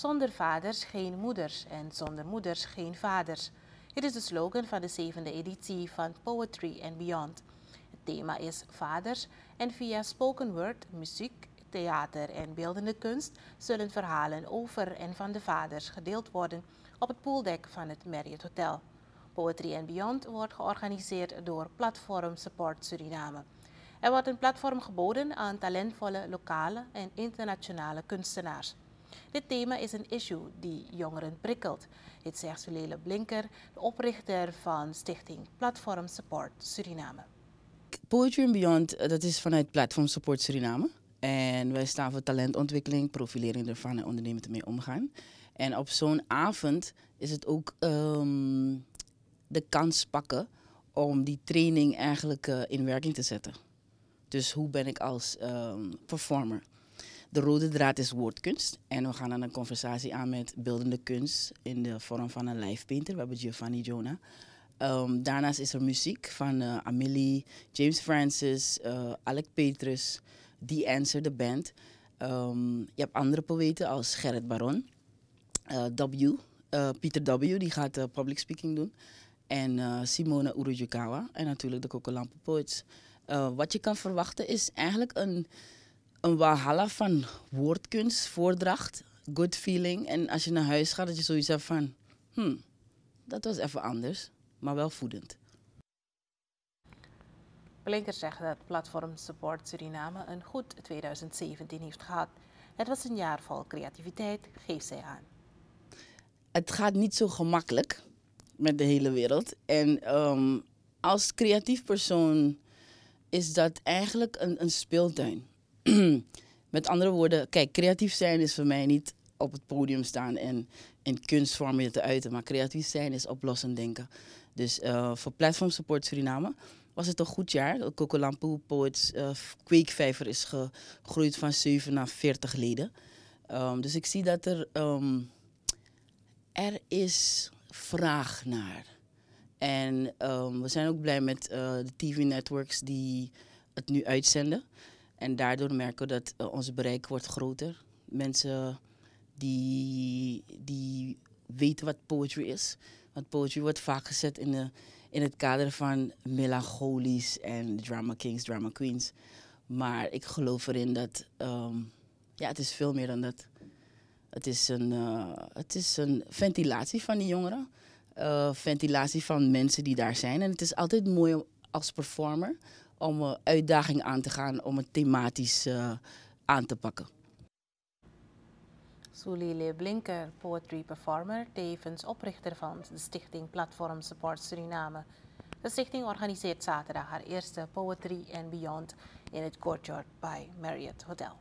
Zonder vaders geen moeders en zonder moeders geen vaders. Het is de slogan van de zevende editie van Poetry and Beyond. Het thema is vaders en via spoken word, muziek, theater en beeldende kunst zullen verhalen over en van de vaders gedeeld worden op het pooldek van het Marriott Hotel. Poetry and Beyond wordt georganiseerd door Platform Support Suriname. Er wordt een platform geboden aan talentvolle lokale en internationale kunstenaars. Dit thema is een issue die jongeren prikkelt. Dit zegt Sulele Blinker, de oprichter van stichting Platform Support Suriname. Poetry and Beyond, eh, dat is vanuit Platform Support Suriname. En wij staan voor talentontwikkeling, profilering ervan en ondernemend ermee omgaan. En op zo'n avond is het ook ehm, de kans pakken om die training eigenlijk eh, in werking te zetten. Dus hoe ben ik als ehm, performer? De rode draad is woordkunst. En we gaan dan een conversatie aan met beeldende kunst in de vorm van een painter. We hebben Giovanni Jonah. Ehm, daarnaast is er muziek van eh, Amelie, James Francis, eh, Alec Petrus, The Answer, de band. Ehm, je hebt andere poëten als Gerrit Baron, uh, W, Pieter W, die gaat public speaking doen. En Simone Urujukawa en natuurlijk de Kokolampo Poets. wat je kan verwachten is eigenlijk een een walhalla van woordkunst, voordracht, good feeling. En als je naar huis gaat, dat je zoiets hebt van, hmm, dat was even anders, maar wel voedend. Blinker zegt dat Platform Support Suriname een goed 2017 heeft gehad. Het was een jaar vol creativiteit, geeft zij aan. Het gaat niet zo gemakkelijk met de hele wereld. En ehm, als creatief persoon is dat eigenlijk een, een speeltuin met andere woorden, kijk, creatief zijn is voor mij niet op het podium staan en in kunstvormen te uiten. Maar creatief zijn is oplossend denken. Dus eh, voor Platform Support Suriname was het een goed jaar. De Lampoe Poets uh, Kweekvijver is gegroeid van 7 naar 40 leden. Ehm, dus ik zie dat er, ehm, er is vraag naar. En ehm, we zijn ook blij met eh, de tv-networks die het nu uitzenden. En daardoor merken we dat uh, eh, ons bereik wordt groter. Mensen die, die weten wat poetry is. Want poetry wordt vaak gezet in, de, in het kader van melancholies en drama kings, drama queens. Maar ik geloof erin dat ehm, ja, het is veel meer dan dat. Het is een, eh, het is een ventilatie van die jongeren. Eh, ventilatie van mensen die daar zijn. En het is altijd mooi als performer om een uitdaging aan te gaan om het thematisch eh, aan te pakken. Soelile Blinker, poetry performer, tevens oprichter van de stichting Platform Support Suriname. De stichting organiseert zaterdag haar eerste Poetry and Beyond in het Courtyard bij Marriott Hotel.